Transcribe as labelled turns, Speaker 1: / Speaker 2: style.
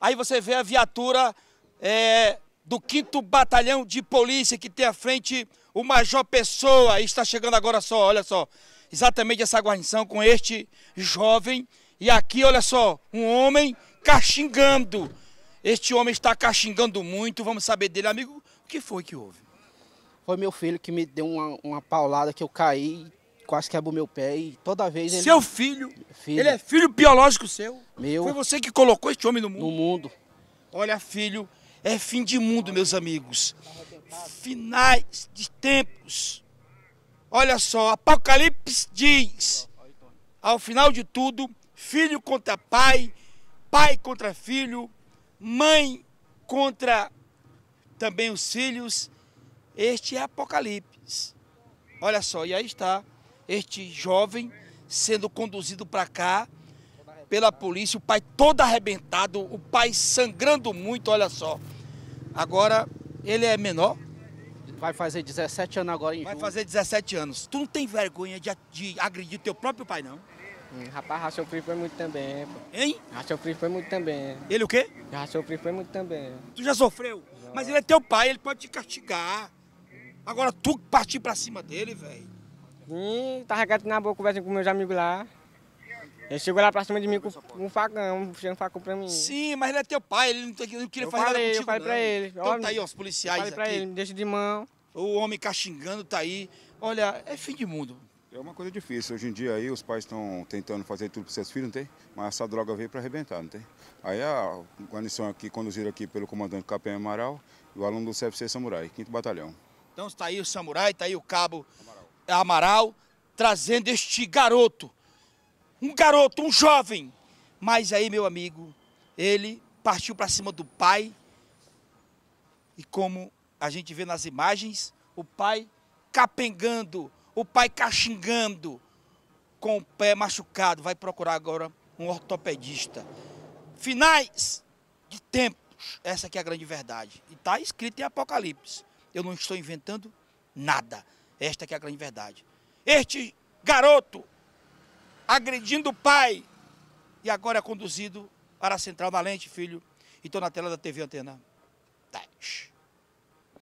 Speaker 1: Aí você vê a viatura é, do 5 Batalhão de Polícia, que tem à frente o Major Pessoa. E está chegando agora só, olha só. Exatamente essa guarnição com este jovem. E aqui, olha só, um homem caxingando. Este homem está caxingando muito. Vamos saber dele, amigo, o que foi que houve? Foi meu filho que me deu uma, uma paulada que eu caí quase quebra o meu pé e toda vez ele. Seu filho, filho. Ele é filho biológico seu. Meu. Foi você que colocou este homem no mundo. No mundo. Olha, filho, é fim de mundo, meus amigos. Finais de tempos. Olha só, Apocalipse diz: ao final de tudo, filho contra pai, pai contra filho, mãe contra também os filhos. Este é Apocalipse. Olha só, e aí está este jovem sendo conduzido para cá pela polícia, o pai todo arrebentado, o pai sangrando muito, olha só. Agora, ele é menor. Vai fazer 17 anos agora em Vai fazer 17 anos. Tu não tem vergonha de, de agredir teu próprio pai, não? Hum, rapaz, já sofri foi muito também, pô. Hein? Já sofri foi muito também. Ele o quê? Já sofri foi muito também. Tu já sofreu? Mas ele é teu pai, ele pode te castigar. Agora tu partir pra cima dele, velho. Vim, tava quieto na boa, conversando com meus amigos lá. Ele chegou lá pra cima de mim com um facão, puxando um facão pra mim. Sim, mas ele é teu pai, ele não, tem, não queria eu fazer falei, nada contigo, Eu falei não. pra ele. Então ó, tá aí, ó, os policiais falei aqui. pra ele, me deixa de mão. O homem caxingando tá aí. Olha, é fim de mundo. É uma coisa difícil. Hoje em dia aí os pais estão tentando fazer tudo para seus filhos, não tem? Mas essa droga veio para arrebentar, não tem? Aí a ah, guarnição aqui, conduzida aqui pelo comandante Capem Amaral e o aluno do CFC Samurai, 5 Batalhão. Então tá aí o Samurai, tá aí o Cabo. Amaral. Amaral trazendo este garoto. Um garoto, um jovem. Mas aí, meu amigo, ele partiu para cima do pai. E como a gente vê nas imagens, o pai capengando, o pai caxingando, com o pé machucado. Vai procurar agora um ortopedista. Finais de tempos. Essa que é a grande verdade. E está escrito em Apocalipse. Eu não estou inventando nada. Esta é a grande verdade. Este garoto agredindo o pai e agora é conduzido para a Central Valente, filho. Estou na tela da TV Antena. 10.